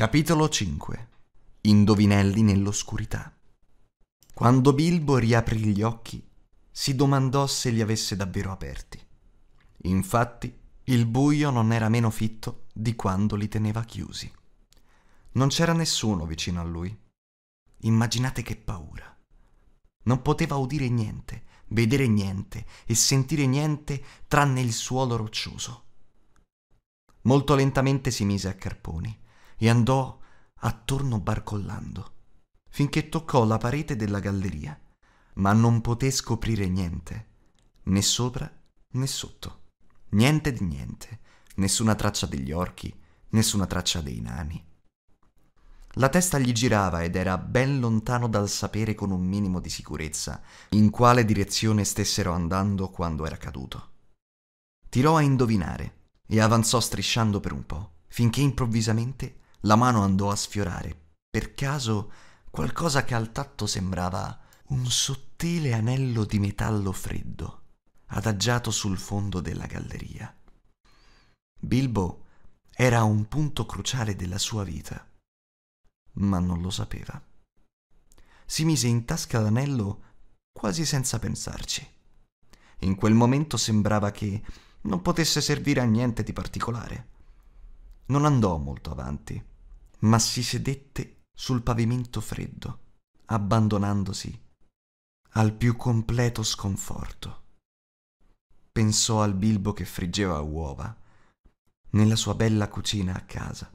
Capitolo 5 Indovinelli nell'oscurità Quando Bilbo riaprì gli occhi, si domandò se li avesse davvero aperti. Infatti, il buio non era meno fitto di quando li teneva chiusi. Non c'era nessuno vicino a lui. Immaginate che paura. Non poteva udire niente, vedere niente e sentire niente tranne il suolo roccioso. Molto lentamente si mise a carponi e andò attorno barcollando, finché toccò la parete della galleria, ma non poté scoprire niente, né sopra né sotto, niente di niente, nessuna traccia degli orchi, nessuna traccia dei nani. La testa gli girava ed era ben lontano dal sapere con un minimo di sicurezza in quale direzione stessero andando quando era caduto. Tirò a indovinare e avanzò strisciando per un po', finché improvvisamente la mano andò a sfiorare, per caso, qualcosa che al tatto sembrava un sottile anello di metallo freddo, adagiato sul fondo della galleria. Bilbo era a un punto cruciale della sua vita, ma non lo sapeva. Si mise in tasca l'anello quasi senza pensarci. In quel momento sembrava che non potesse servire a niente di particolare non andò molto avanti, ma si sedette sul pavimento freddo, abbandonandosi al più completo sconforto. Pensò al bilbo che friggeva uova nella sua bella cucina a casa,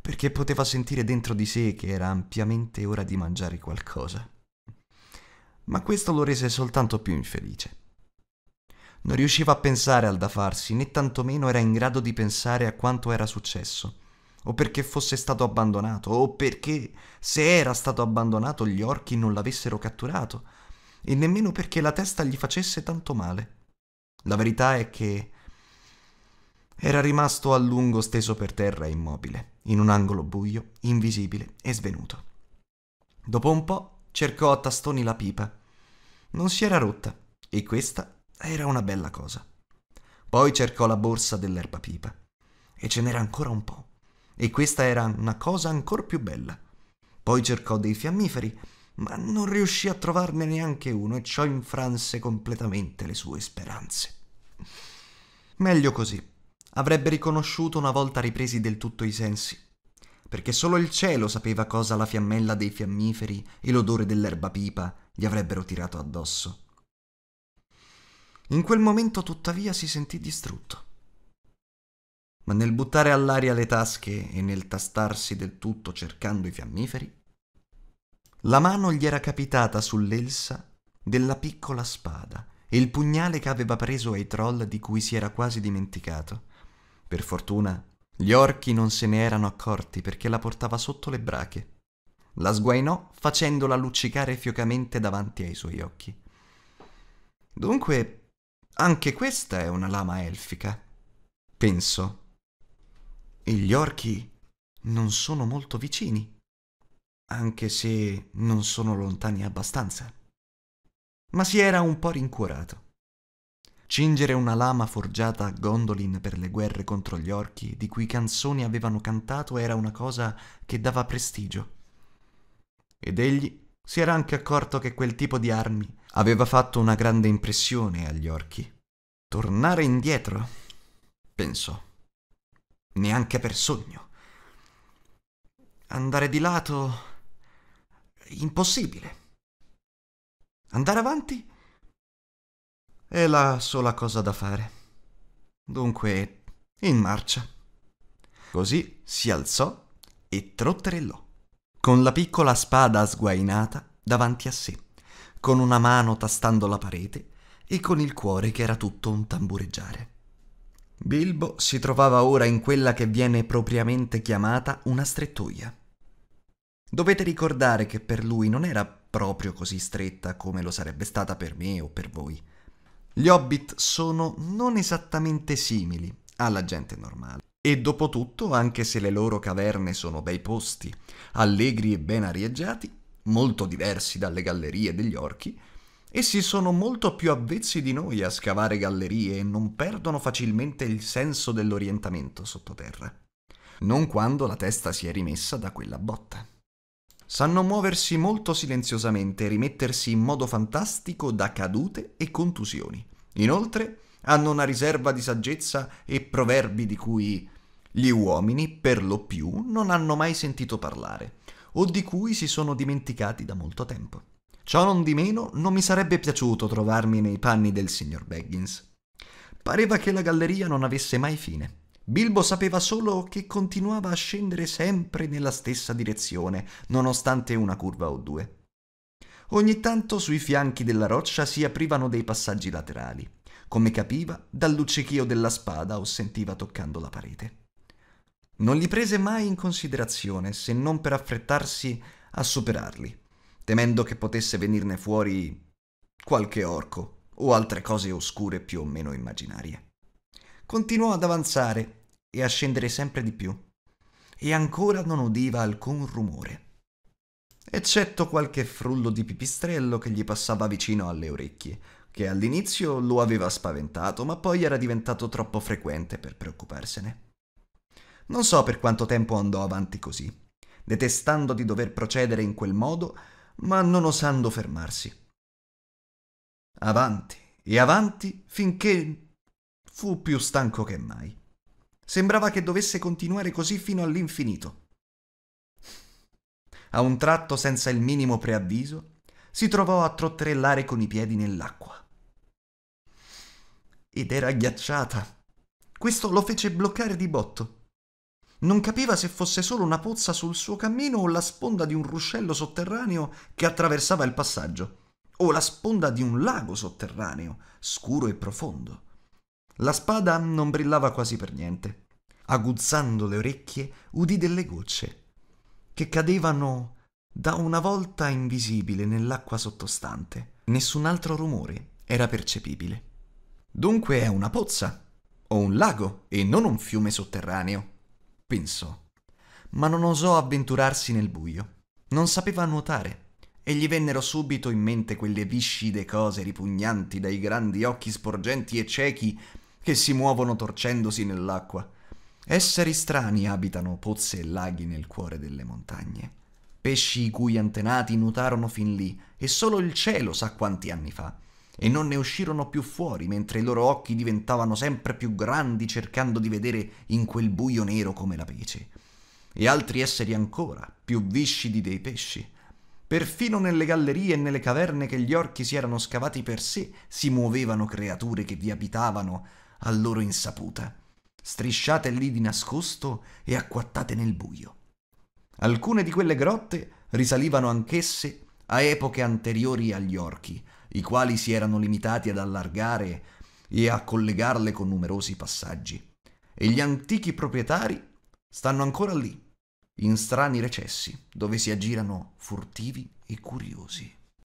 perché poteva sentire dentro di sé che era ampiamente ora di mangiare qualcosa. Ma questo lo rese soltanto più infelice non riusciva a pensare al da farsi, né tantomeno era in grado di pensare a quanto era successo, o perché fosse stato abbandonato, o perché, se era stato abbandonato, gli orchi non l'avessero catturato, e nemmeno perché la testa gli facesse tanto male. La verità è che era rimasto a lungo steso per terra immobile, in un angolo buio, invisibile e svenuto. Dopo un po' cercò a tastoni la pipa. Non si era rotta, e questa era una bella cosa. Poi cercò la borsa dell'erbapipa. E ce n'era ancora un po'. E questa era una cosa ancora più bella. Poi cercò dei fiammiferi, ma non riuscì a trovarne neanche uno e ciò infranse completamente le sue speranze. Meglio così. Avrebbe riconosciuto una volta ripresi del tutto i sensi perché solo il cielo sapeva cosa la fiammella dei fiammiferi e l'odore dell'erbapipa gli avrebbero tirato addosso. In quel momento tuttavia si sentì distrutto. Ma nel buttare all'aria le tasche e nel tastarsi del tutto cercando i fiammiferi, la mano gli era capitata sull'elsa della piccola spada e il pugnale che aveva preso ai troll di cui si era quasi dimenticato. Per fortuna gli orchi non se ne erano accorti perché la portava sotto le brache. La sguainò facendola luccicare fiocamente davanti ai suoi occhi. Dunque, anche questa è una lama elfica, penso. E gli orchi non sono molto vicini, anche se non sono lontani abbastanza. Ma si era un po' rincuorato. Cingere una lama forgiata a Gondolin per le guerre contro gli orchi, di cui canzoni avevano cantato, era una cosa che dava prestigio. Ed egli si era anche accorto che quel tipo di armi aveva fatto una grande impressione agli orchi. Tornare indietro? Pensò. Neanche per sogno. Andare di lato? Impossibile. Andare avanti? È la sola cosa da fare. Dunque, in marcia. Così si alzò e trotterellò con la piccola spada sguainata davanti a sé, con una mano tastando la parete e con il cuore che era tutto un tambureggiare. Bilbo si trovava ora in quella che viene propriamente chiamata una strettoia. Dovete ricordare che per lui non era proprio così stretta come lo sarebbe stata per me o per voi. Gli hobbit sono non esattamente simili alla gente normale. E dopo tutto, anche se le loro caverne sono bei posti, allegri e ben arieggiati, molto diversi dalle gallerie degli orchi, essi sono molto più avvezzi di noi a scavare gallerie e non perdono facilmente il senso dell'orientamento sottoterra. Non quando la testa si è rimessa da quella botta. Sanno muoversi molto silenziosamente e rimettersi in modo fantastico da cadute e contusioni. Inoltre, hanno una riserva di saggezza e proverbi di cui gli uomini, per lo più, non hanno mai sentito parlare, o di cui si sono dimenticati da molto tempo. Ciò non di meno, non mi sarebbe piaciuto trovarmi nei panni del signor Baggins. Pareva che la galleria non avesse mai fine. Bilbo sapeva solo che continuava a scendere sempre nella stessa direzione, nonostante una curva o due. Ogni tanto sui fianchi della roccia si aprivano dei passaggi laterali come capiva dal luccichio della spada o sentiva toccando la parete. Non li prese mai in considerazione se non per affrettarsi a superarli, temendo che potesse venirne fuori qualche orco o altre cose oscure più o meno immaginarie. Continuò ad avanzare e a scendere sempre di più, e ancora non udiva alcun rumore, eccetto qualche frullo di pipistrello che gli passava vicino alle orecchie, che all'inizio lo aveva spaventato, ma poi era diventato troppo frequente per preoccuparsene. Non so per quanto tempo andò avanti così, detestando di dover procedere in quel modo, ma non osando fermarsi. Avanti e avanti finché fu più stanco che mai. Sembrava che dovesse continuare così fino all'infinito. A un tratto, senza il minimo preavviso, si trovò a trotterellare con i piedi nell'acqua. Ed era ghiacciata. Questo lo fece bloccare di botto. Non capiva se fosse solo una pozza sul suo cammino o la sponda di un ruscello sotterraneo che attraversava il passaggio, o la sponda di un lago sotterraneo, scuro e profondo. La spada non brillava quasi per niente. Aguzzando le orecchie, udì delle gocce che cadevano da una volta invisibile nell'acqua sottostante. Nessun altro rumore era percepibile. Dunque è una pozza o un lago e non un fiume sotterraneo, pensò. Ma non osò avventurarsi nel buio. Non sapeva nuotare e gli vennero subito in mente quelle viscide cose ripugnanti dai grandi occhi sporgenti e ciechi che si muovono torcendosi nell'acqua. Esseri strani abitano pozze e laghi nel cuore delle montagne pesci i cui antenati nuotarono fin lì, e solo il cielo sa quanti anni fa, e non ne uscirono più fuori, mentre i loro occhi diventavano sempre più grandi cercando di vedere in quel buio nero come la pece. E altri esseri ancora, più viscidi dei pesci. Perfino nelle gallerie e nelle caverne che gli orchi si erano scavati per sé si muovevano creature che vi abitavano a loro insaputa, strisciate lì di nascosto e acquattate nel buio. Alcune di quelle grotte risalivano anch'esse a epoche anteriori agli orchi, i quali si erano limitati ad allargare e a collegarle con numerosi passaggi. E gli antichi proprietari stanno ancora lì, in strani recessi, dove si aggirano furtivi e curiosi.